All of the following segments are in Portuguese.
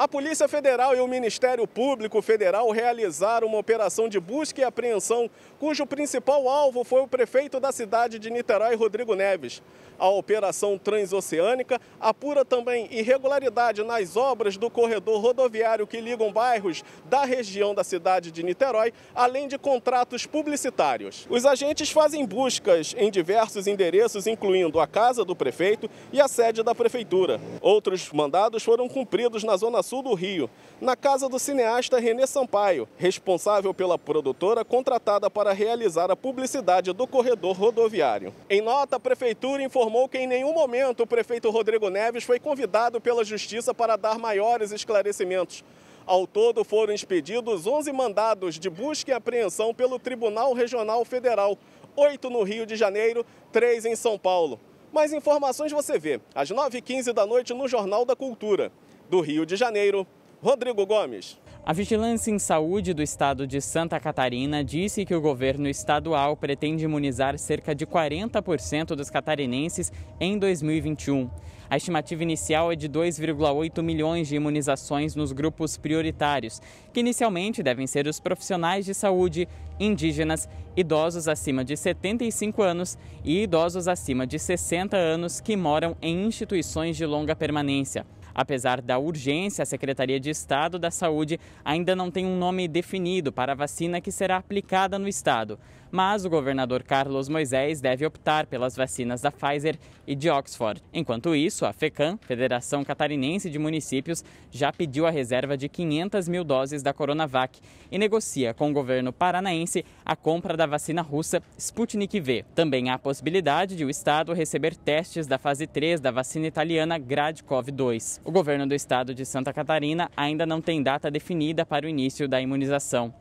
A Polícia Federal e o Ministério Público Federal realizaram uma operação de busca e apreensão, cujo principal alvo foi o prefeito da cidade de Niterói, Rodrigo Neves. A operação transoceânica apura também irregularidade nas obras do corredor rodoviário que ligam bairros da região da cidade de Niterói, além de contratos publicitários. Os agentes fazem buscas em diversos endereços, incluindo a casa do prefeito e a sede da prefeitura. Outros mandados foram cumpridos na zona sul do Rio, na casa do cineasta Renê Sampaio, responsável pela produtora contratada para realizar a publicidade do corredor rodoviário. Em nota, a prefeitura informou que em nenhum momento o prefeito Rodrigo Neves foi convidado pela justiça para dar maiores esclarecimentos. Ao todo, foram expedidos 11 mandados de busca e apreensão pelo Tribunal Regional Federal, oito no Rio de Janeiro, três em São Paulo. Mais informações você vê às 9h15 da noite no Jornal da Cultura. Do Rio de Janeiro, Rodrigo Gomes. A Vigilância em Saúde do estado de Santa Catarina disse que o governo estadual pretende imunizar cerca de 40% dos catarinenses em 2021. A estimativa inicial é de 2,8 milhões de imunizações nos grupos prioritários, que inicialmente devem ser os profissionais de saúde, indígenas, idosos acima de 75 anos e idosos acima de 60 anos que moram em instituições de longa permanência. Apesar da urgência, a Secretaria de Estado da Saúde ainda não tem um nome definido para a vacina que será aplicada no estado mas o governador Carlos Moisés deve optar pelas vacinas da Pfizer e de Oxford. Enquanto isso, a FECAM, Federação Catarinense de Municípios, já pediu a reserva de 500 mil doses da Coronavac e negocia com o governo paranaense a compra da vacina russa Sputnik V. Também há a possibilidade de o Estado receber testes da fase 3 da vacina italiana Gradcov 2. O governo do estado de Santa Catarina ainda não tem data definida para o início da imunização.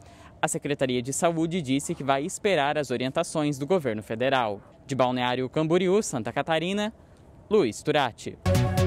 A Secretaria de Saúde disse que vai esperar as orientações do governo federal. De Balneário Camboriú, Santa Catarina, Luiz Turati.